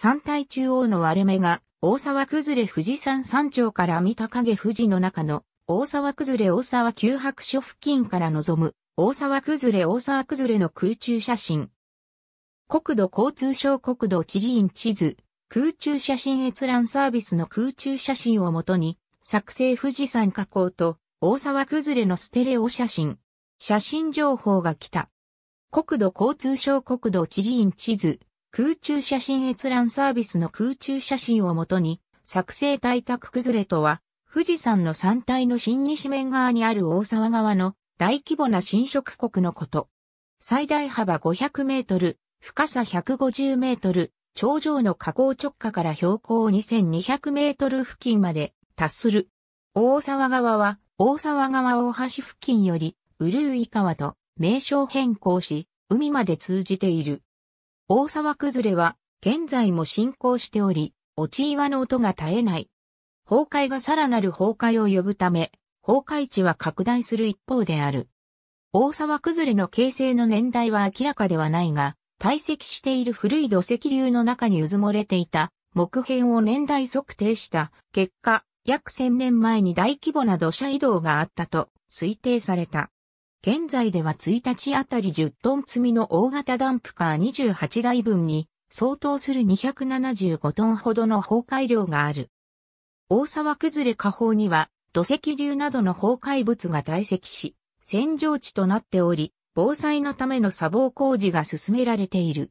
山体中央の割れ目が、大沢崩れ富士山山頂から見た影富士の中の、大沢崩れ大沢旧白書付近から望む、大沢崩れ大沢崩れの空中写真。国土交通省国土地理院地図、空中写真閲覧サービスの空中写真をもとに、作成富士山加工と、大沢崩れのステレオ写真。写真情報が来た。国土交通省国土地理院地図、空中写真閲覧サービスの空中写真をもとに、作成対卓崩れとは、富士山の山体の新西面側にある大沢側の大規模な侵食国のこと。最大幅500メートル、深さ150メートル、頂上の河口直下から標高2200メートル付近まで達する。大沢側は、大沢川大橋付近より、ウルウイ川と名称変更し、海まで通じている。大沢崩れは、現在も進行しており、落ち岩の音が絶えない。崩壊がさらなる崩壊を呼ぶため、崩壊地は拡大する一方である。大沢崩れの形成の年代は明らかではないが、堆積している古い土石流の中に渦漏れていた木片を年代測定した結果、約1000年前に大規模な土砂移動があったと推定された。現在では1日あたり10トン積みの大型ダンプカー28台分に相当する275トンほどの崩壊量がある。大沢崩れ下方には土石流などの崩壊物が堆積し、洗浄地となっており、防災のための砂防工事が進められている。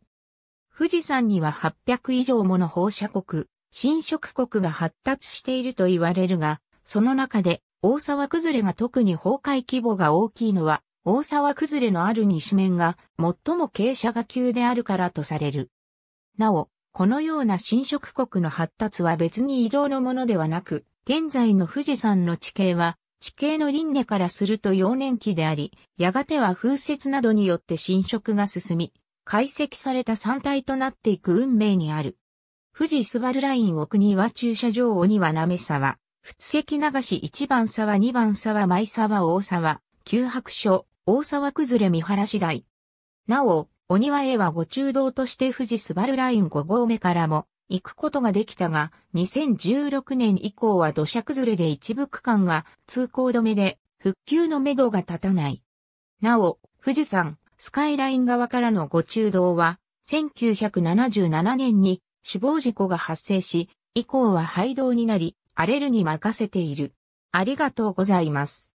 富士山には800以上もの放射国、侵食国が発達していると言われるが、その中で大沢崩れが特に崩壊規模が大きいのは、大沢崩れのある西面が最も傾斜が急であるからとされる。なお、このような侵食国の発達は別に異常のものではなく、現在の富士山の地形は、地形の輪廻からすると幼年期であり、やがては風雪などによって侵食が進み、解析された山体となっていく運命にある。富士スバルライン奥には駐車場にはなめ沢、仏石流し1番沢2番沢舞沢大沢、旧白書、大沢崩れ見晴らし台。なお、お庭へはご中道として富士スバルライン5合目からも行くことができたが、2016年以降は土砂崩れで一部区間が通行止めで復旧のめどが立たない。なお、富士山、スカイライン側からのご中道は、1977年に死亡事故が発生し、以降は廃道になり、アレルに任せている。ありがとうございます。